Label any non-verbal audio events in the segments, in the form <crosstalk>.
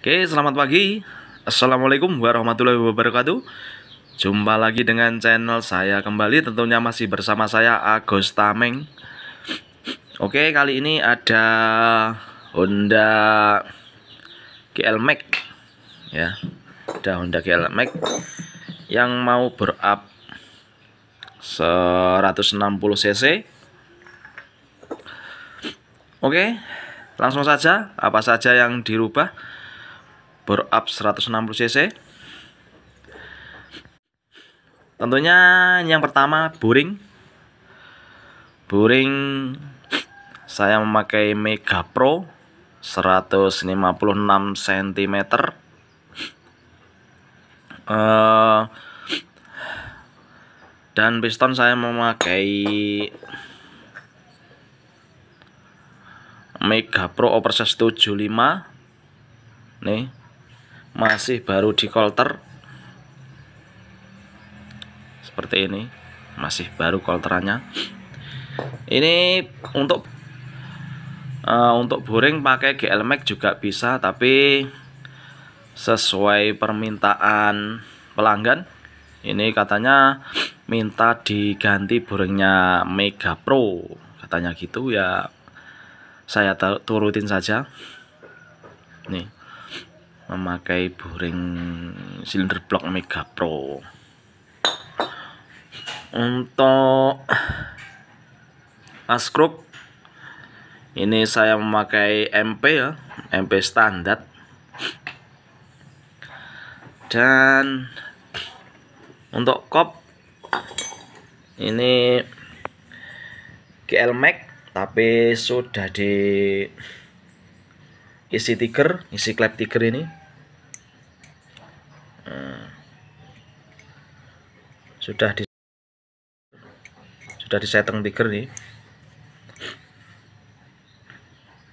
Oke, selamat pagi. Assalamualaikum warahmatullahi wabarakatuh. Jumpa lagi dengan channel saya kembali tentunya masih bersama saya Agus Tameng. Oke, kali ini ada Honda GL Max ya. Ada Honda GL Max yang mau berup 160 cc. Oke, langsung saja apa saja yang dirubah bore up 160 cc tentunya yang pertama boring boring saya memakai Mega Pro 156 cm uh, dan piston saya memakai Mega Pro Overseas 75 nih masih baru di kolter seperti ini masih baru kolterannya ini untuk uh, untuk boring pakai GL juga bisa tapi sesuai permintaan pelanggan ini katanya minta diganti boringnya Mega Pro katanya gitu ya saya turutin saja nih memakai boring silinder block Mega Pro untuk askrup ini saya memakai MP ya MP standar dan untuk kop ini GL Max tapi sudah di isi tiker isi klep tiker ini sudah di sudah di setting trigger nih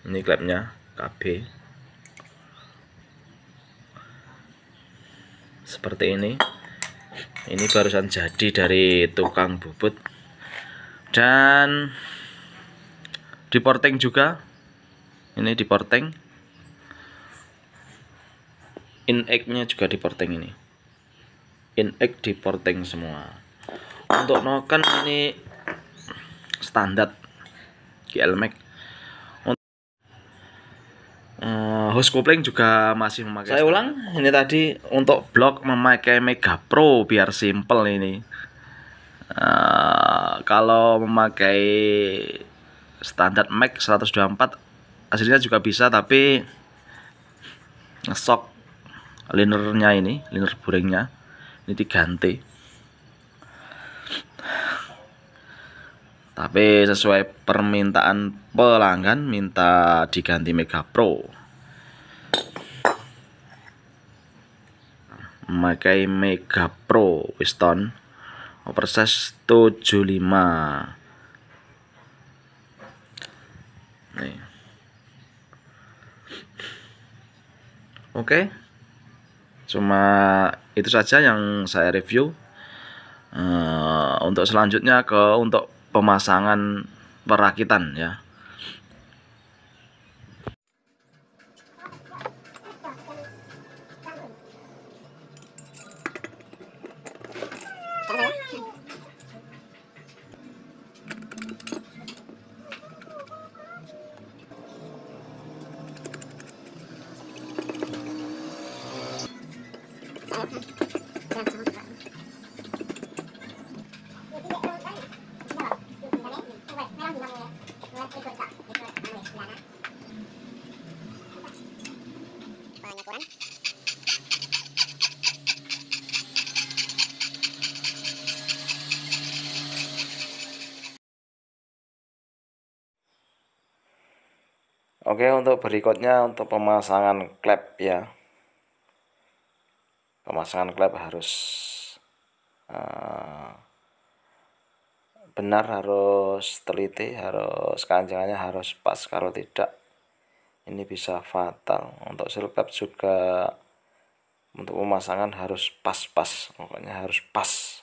ini klepnya KB seperti ini ini barusan jadi dari tukang bubut dan di porting juga ini di porting in nya juga di porting ini in di porting semua untuk noken ini standar GL untuk uh, host coupling juga masih memakai saya ulang ulang ini tadi untuk blok memakai Mega Pro biar simple ini uh, kalau memakai standar Mac 124 hasilnya juga bisa tapi ngesok linernya ini liner buringnya ini diganti tapi sesuai permintaan pelanggan minta diganti Mega Pro memakai Mega Pro Wiston oversize 75 oke okay cuma itu saja yang saya review uh, untuk selanjutnya ke untuk pemasangan perakitan ya Oke, untuk berikutnya untuk pemasangan klep ya. Pemasangan klep harus uh, benar, harus teliti, harus kancingannya harus pas. Kalau tidak, ini bisa fatal. Untuk seal klep juga untuk pemasangan harus pas-pas, pokoknya harus pas.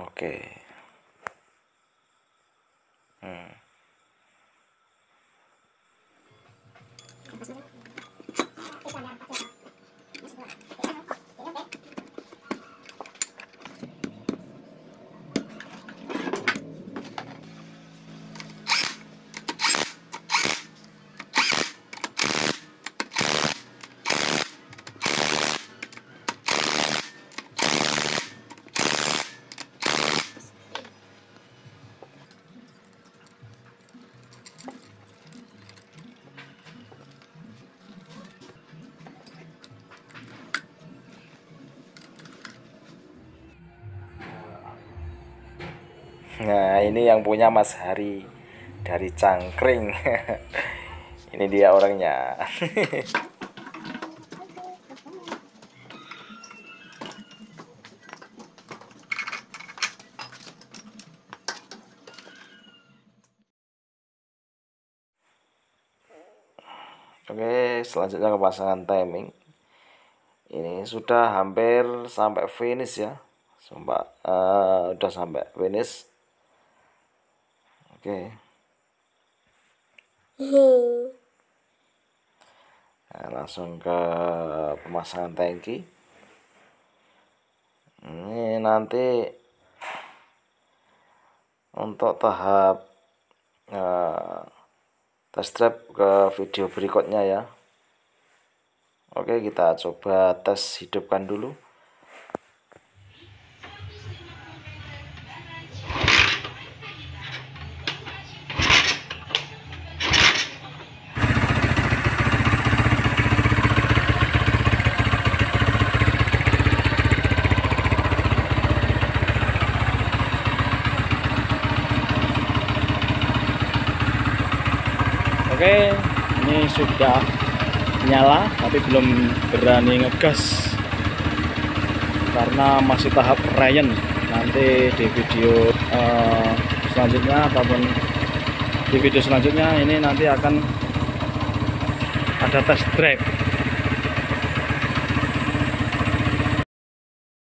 Oke. Okay. Nah ini yang punya Mas Hari dari Cangkring. <laughs> ini dia orangnya. <laughs> Oke, selanjutnya ke pasangan timing. Ini sudah hampir sampai finish ya. Sumpah, uh, udah sampai finish Oke. Okay. Hmm. Nah, langsung ke pemasangan tangki. Ini nanti untuk tahap uh, test drive ke video berikutnya ya. Oke, kita coba tes hidupkan dulu. oke ini sudah nyala tapi belum berani ngegas karena masih tahap Ryan nanti di video uh, selanjutnya ataupun di video selanjutnya ini nanti akan ada test drive